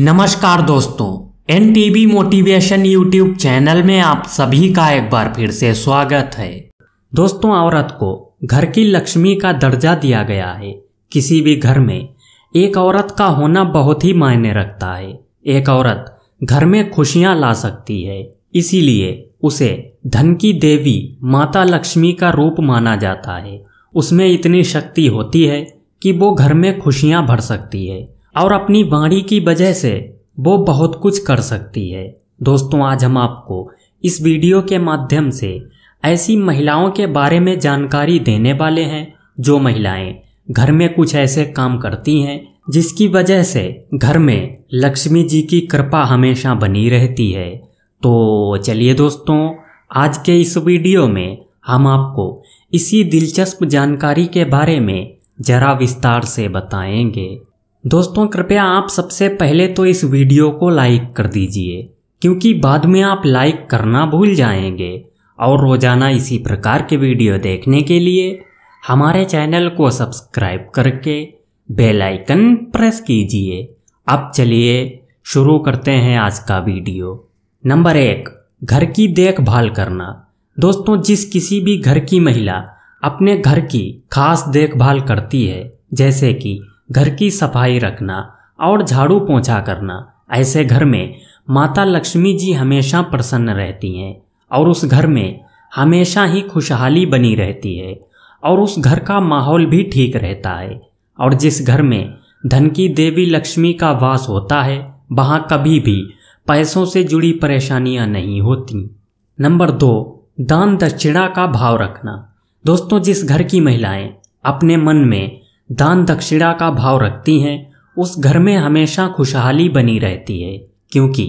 नमस्कार दोस्तों N motivation YouTube channel में आप सभी का एक बार फिर से स्वागत है दोस्तों औरत को घर की लक्ष्मी का दर्जा दिया गया है किसी भी घर में एक औरत का होना बहुत ही मायने रखता है एक औरत घर में खुशियां ला सकती है इसीलिए उसे धन की देवी माता लक्ष्मी का रूप माना जाता है उसमें इतनी शक्ति होती है कि वो घर में खुशियां भर सकती है और अपनी वाणी की वजह से वो बहुत कुछ कर सकती है दोस्तों आज हम आपको इस वीडियो के माध्यम से ऐसी महिलाओं के बारे में जानकारी देने वाले हैं जो महिलाएं घर में कुछ ऐसे काम करती हैं जिसकी वजह से घर में लक्ष्मी जी की कृपा हमेशा बनी रहती है तो चलिए दोस्तों आज के इस वीडियो में हम आपको इसी दिलचस्प जानकारी के बारे में जरा विस्तार से बताएंगे दोस्तों कृपया आप सबसे पहले तो इस वीडियो को लाइक कर दीजिए क्योंकि बाद में आप लाइक करना भूल जाएंगे और रोज़ाना इसी प्रकार के वीडियो देखने के लिए हमारे चैनल को सब्सक्राइब करके बेल आइकन प्रेस कीजिए अब चलिए शुरू करते हैं आज का वीडियो नंबर एक घर की देखभाल करना दोस्तों जिस किसी भी घर की महिला अपने घर की खास देखभाल करती है जैसे कि घर की सफाई रखना और झाड़ू पोंछा करना ऐसे घर में माता लक्ष्मी जी हमेशा प्रसन्न रहती हैं और उस घर में हमेशा ही खुशहाली बनी रहती है और उस घर का माहौल भी ठीक रहता है और जिस घर में धन की देवी लक्ष्मी का वास होता है वहाँ कभी भी पैसों से जुड़ी परेशानियाँ नहीं होती नंबर दो दान दक्षिणा का भाव रखना दोस्तों जिस घर की महिलाएं अपने मन में दान दक्षिणा का भाव रखती हैं उस घर में हमेशा खुशहाली बनी रहती है क्योंकि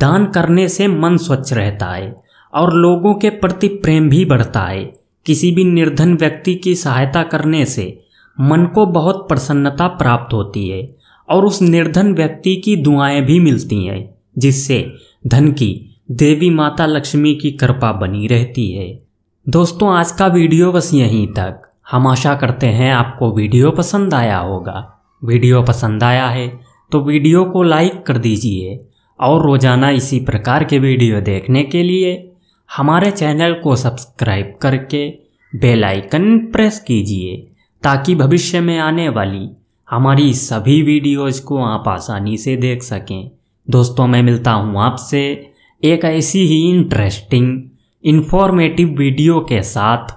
दान करने से मन स्वच्छ रहता है और लोगों के प्रति प्रेम भी बढ़ता है किसी भी निर्धन व्यक्ति की सहायता करने से मन को बहुत प्रसन्नता प्राप्त होती है और उस निर्धन व्यक्ति की दुआएं भी मिलती हैं जिससे धन की देवी माता लक्ष्मी की कृपा बनी रहती है दोस्तों आज का वीडियो बस यहीं तक हम आशा करते हैं आपको वीडियो पसंद आया होगा वीडियो पसंद आया है तो वीडियो को लाइक कर दीजिए और रोज़ाना इसी प्रकार के वीडियो देखने के लिए हमारे चैनल को सब्सक्राइब करके बेल आइकन प्रेस कीजिए ताकि भविष्य में आने वाली हमारी सभी वीडियोज़ को आप आसानी से देख सकें दोस्तों मैं मिलता हूँ आपसे एक ऐसी ही इंटरेस्टिंग इन्फॉर्मेटिव वीडियो के साथ